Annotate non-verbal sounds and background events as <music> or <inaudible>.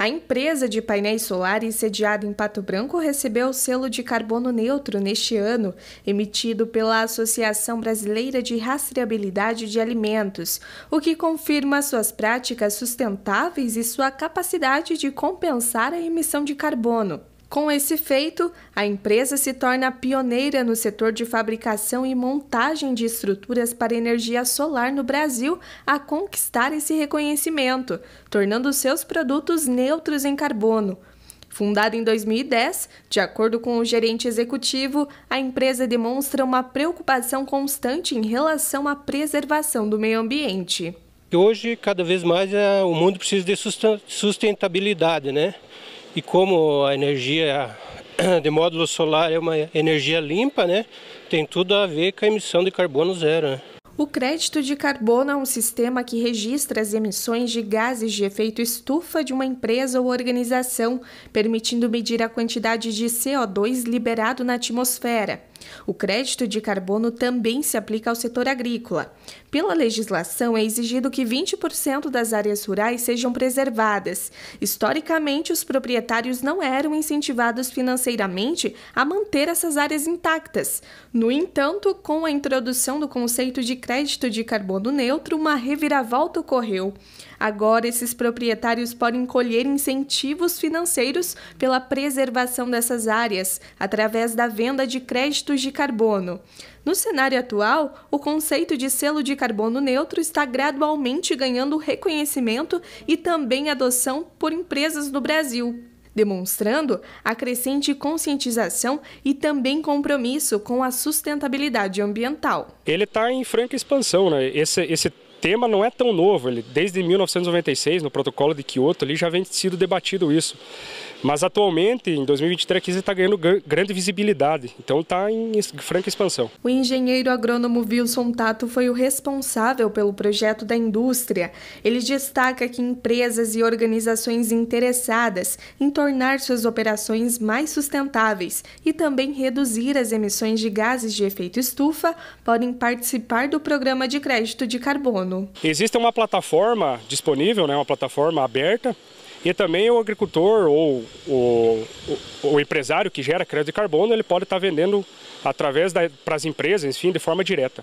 A empresa de painéis solares sediada em Pato Branco recebeu o selo de carbono neutro neste ano, emitido pela Associação Brasileira de Rastreabilidade de Alimentos, o que confirma suas práticas sustentáveis e sua capacidade de compensar a emissão de carbono. Com esse feito, a empresa se torna pioneira no setor de fabricação e montagem de estruturas para energia solar no Brasil a conquistar esse reconhecimento, tornando seus produtos neutros em carbono. Fundada em 2010, de acordo com o gerente executivo, a empresa demonstra uma preocupação constante em relação à preservação do meio ambiente. Hoje, cada vez mais, é, o mundo precisa de sustentabilidade, né? E como a energia <clears throat> de módulo solar é uma energia limpa, né? Tem tudo a ver com a emissão de carbono zero. Né? O crédito de carbono é um sistema que registra as emissões de gases de efeito estufa de uma empresa ou organização, permitindo medir a quantidade de CO2 liberado na atmosfera. O crédito de carbono também se aplica ao setor agrícola. Pela legislação, é exigido que 20% das áreas rurais sejam preservadas. Historicamente, os proprietários não eram incentivados financeiramente a manter essas áreas intactas. No entanto, com a introdução do conceito de crédito de carbono neutro, uma reviravolta ocorreu. Agora, esses proprietários podem colher incentivos financeiros pela preservação dessas áreas, através da venda de créditos de carbono. No cenário atual, o conceito de selo de carbono neutro está gradualmente ganhando reconhecimento e também adoção por empresas no Brasil demonstrando a crescente conscientização e também compromisso com a sustentabilidade ambiental. Ele está em franca expansão, né? Esse, esse tema não é tão novo, ele, desde 1996, no protocolo de Kyoto, ali já vem sido debatido isso. Mas atualmente, em 2023, a está ganhando grande visibilidade, então está em franca expansão. O engenheiro agrônomo Wilson Tato foi o responsável pelo projeto da indústria. Ele destaca que empresas e organizações interessadas em tornar suas operações mais sustentáveis e também reduzir as emissões de gases de efeito estufa podem participar do programa de crédito de carbono ano. Existe uma plataforma disponível, né, uma plataforma aberta, e também o agricultor ou o, o, o empresário que gera crédito de carbono, ele pode estar vendendo através para as empresas, enfim, de forma direta.